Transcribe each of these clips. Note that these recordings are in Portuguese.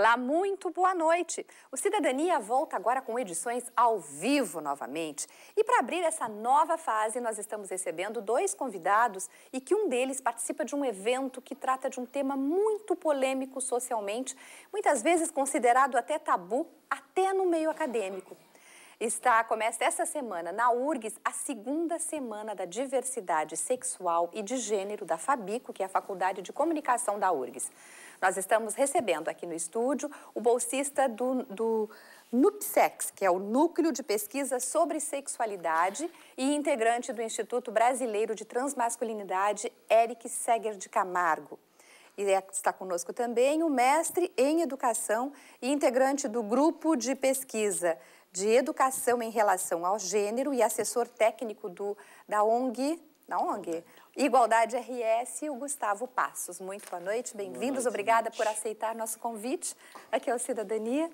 Olá, muito boa noite. O Cidadania volta agora com edições ao vivo novamente. E para abrir essa nova fase, nós estamos recebendo dois convidados e que um deles participa de um evento que trata de um tema muito polêmico socialmente, muitas vezes considerado até tabu, até no meio acadêmico, está, começa essa semana na URGS a segunda semana da diversidade sexual e de gênero da FABICO, que é a Faculdade de Comunicação da URGS. Nós estamos recebendo aqui no estúdio o bolsista do, do NUPSEX, que é o Núcleo de Pesquisa sobre Sexualidade e integrante do Instituto Brasileiro de Transmasculinidade, Eric Seger de Camargo. E é, está conosco também o mestre em Educação e integrante do Grupo de Pesquisa de Educação em Relação ao Gênero e assessor técnico do, da ONG, da ONG Igualdade RS, o Gustavo Passos. Muito boa noite, bem-vindos. Obrigada por aceitar nosso convite aqui ao é Cidadania.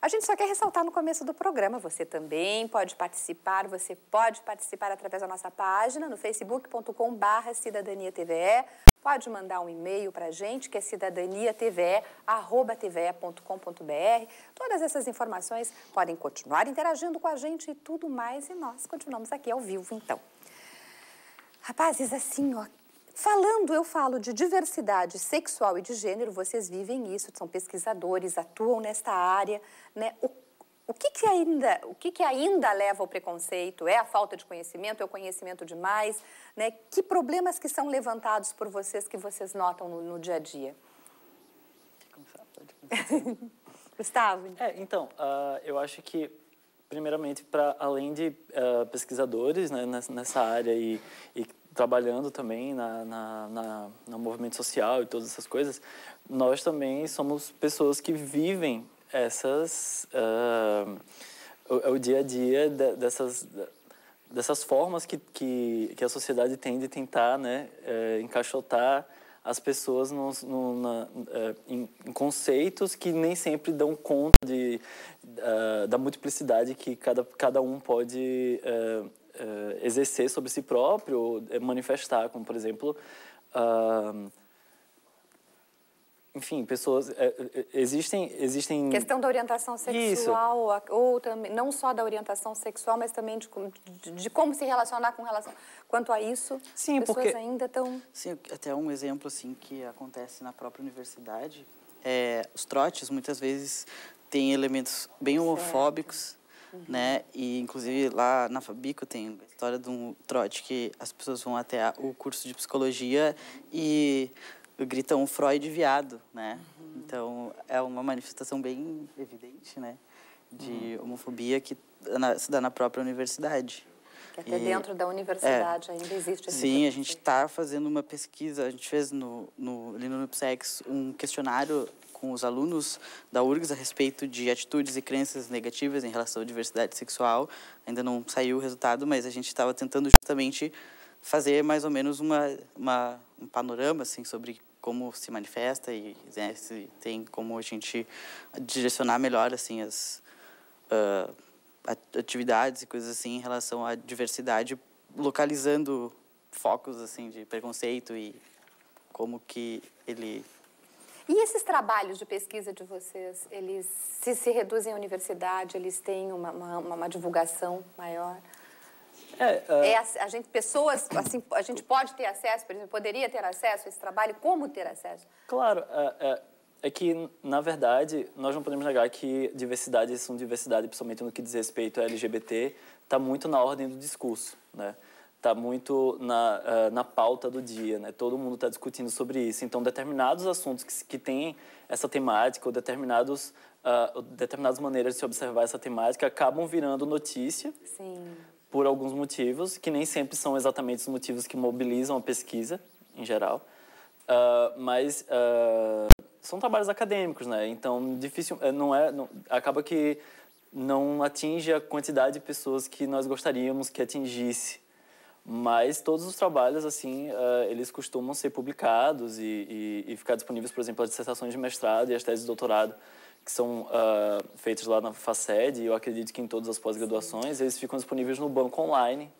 A gente só quer ressaltar no começo do programa, você também pode participar, você pode participar através da nossa página no facebook.com barra Cidadania TVE, pode mandar um e-mail para a gente, que é cidadaniatve.com.br. Todas essas informações podem continuar interagindo com a gente e tudo mais, e nós continuamos aqui ao vivo, então. Rapazes, assim, ó, Falando, eu falo de diversidade sexual e de gênero, vocês vivem isso, são pesquisadores, atuam nesta área, né? O, o que, que ainda, o que, que ainda leva ao preconceito? É a falta de conhecimento, é o conhecimento demais, né? Que problemas que são levantados por vocês que vocês notam no, no dia a dia? Gustavo. É, então, uh, eu acho que primeiramente para além de uh, pesquisadores né, nessa, área e, e trabalhando também na, na, na, no movimento social e todas essas coisas, nós também somos pessoas que vivem essas uh, o, o, dia a dia de, dessas dessas formas que, que, que, a sociedade tem de tentar né, eh, encaixotar as pessoas no, no, na, eh, em, em, conceitos que nem sempre dão conta de, ah, da multiplicidade que cada, cada um pode eh, uh, exercer sobre si próprio, eh, manifestar, como por exemplo, uh, enfim, pessoas eh, existem existem questão da orientação sexual ou também não só da orientação sexual, mas também de, de, de como se relacionar com relação quanto a isso. Sim, pessoas porque... ainda estão Sim, até um exemplo assim que acontece na própria universidade, é, os trotes muitas vezes têm elementos bem homofóbicos. Certo uhum. né? E, inclusive, lá na Fabico tem a história de um trote que as pessoas vão até a, o curso de psicologia e gritam Freud viado, né? Uhum. Então, é uma manifestação bem evidente, né? De uhum. homofobia que na, se dá na própria universidade. Que até e, dentro da universidade é, ainda existe essa Sim, a tipo gente está fazendo uma pesquisa, a gente fez no, no, ali no Nupsex um questionário com os alunos da URGS a respeito de atitudes e crenças negativas em relação à diversidade sexual. Ainda não saiu o resultado, mas a gente estava tentando justamente fazer mais ou menos uma, uma, um panorama assim, sobre como se manifesta e né, se tem como a gente direcionar melhor assim, as uh, atividades e coisas assim em relação à diversidade, localizando focos assim de preconceito e como que ele e esses trabalhos de pesquisa de vocês, eles se, se reduzem à universidade, eles têm uma, uma, uma divulgação maior? É, uh... é, é a, a, gente, pessoas, assim, a gente pode ter acesso, por exemplo, poderia ter acesso a esse trabalho? Como ter acesso? Claro, é, é, é que, na verdade, nós não podemos negar que diversidade são diversidade, principalmente no que diz respeito a LGBT, está muito na ordem do discurso, né? está muito na, eh, na pauta do dia, né? Todo mundo está discutindo sobre isso. Então, determinados assuntos que, que têm essa temática ou determinados, uh, determinadas maneiras de se observar essa temática acabam virando notícia. Sim. Por alguns motivos, que nem sempre são exatamente os motivos que mobilizam a pesquisa, em geral. Uh, mas uh, são trabalhos acadêmicos, né? Então, difícil... Eh, não é... Não, acaba que não atinge a quantidade de pessoas que nós gostaríamos que atingisse mas todos os trabalhos, assim, uh, eles costumam ser publicados e, e, e, ficar disponíveis, por exemplo, as dissertações de mestrado e as teses de doutorado que são uh, feitas lá na FACED, e eu acredito que em todas as pós-graduações, eles ficam disponíveis no banco online,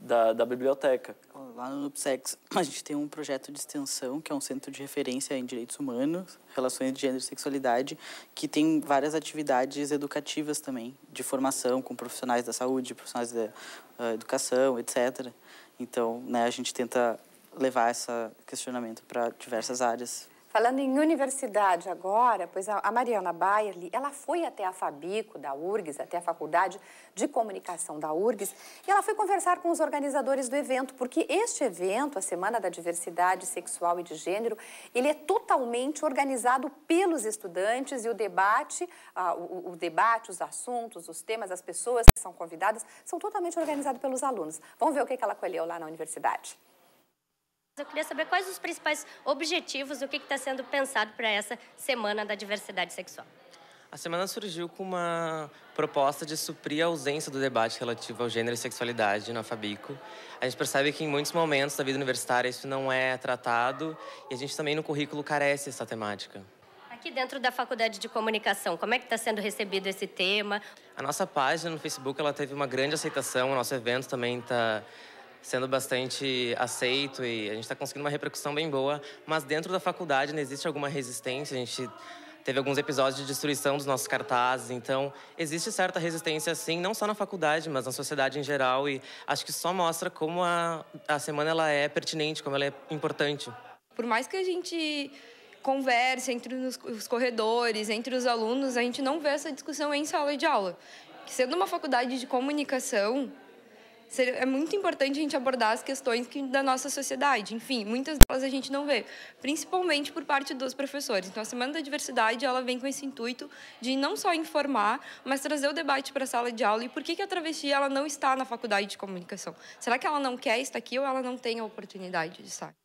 da, da biblioteca. Lá no NUPSEX, a gente tem um projeto de extensão, que é um centro de referência em direitos humanos, relações de gênero e sexualidade, que tem várias atividades educativas também, de formação com profissionais da saúde, profissionais da uh, educação, etc. Então, né, a gente tenta levar esse questionamento para diversas áreas Falando em universidade agora, pois a Mariana Baierli, ela foi até a Fabico da URGS, até a Faculdade de Comunicação da URGS, e ela foi conversar com os organizadores do evento, porque este evento, a Semana da Diversidade Sexual e de Gênero, ele é totalmente organizado pelos estudantes e o debate, o, o debate, os assuntos, os temas, as pessoas que são convidadas, são totalmente organizados pelos alunos. Vamos ver o que ela colheu lá na universidade. Eu queria saber quais os principais objetivos o que está sendo pensado para essa Semana da Diversidade Sexual. A semana surgiu com uma proposta de suprir a ausência do debate relativo ao gênero e sexualidade na Fabico. A gente percebe que em muitos momentos da vida universitária isso não é tratado e a gente também no currículo carece essa temática. Aqui dentro da Faculdade de Comunicação, como é que está sendo recebido esse tema? A nossa página no Facebook ela teve uma grande aceitação, o nosso evento também está sendo bastante aceito e a gente está conseguindo uma repercussão bem boa. Mas dentro da faculdade ainda existe alguma resistência, a gente teve alguns episódios de destruição dos nossos cartazes. Então, existe certa resistência, sim, não só na faculdade, mas na sociedade em geral. E acho que só mostra como a, a semana ela é pertinente, como ela é importante. Por mais que a gente converse entre os corredores, entre os alunos, a gente não vê essa discussão em sala de aula. Que sendo uma faculdade de comunicação, é muito importante a gente abordar as questões que, da nossa sociedade. Enfim, muitas delas a gente não vê, principalmente por parte dos professores. Então, a Semana da Diversidade ela vem com esse intuito de não só informar, mas trazer o debate para a sala de aula. E por que, que a travesti ela não está na faculdade de comunicação? Será que ela não quer estar aqui ou ela não tem a oportunidade de estar?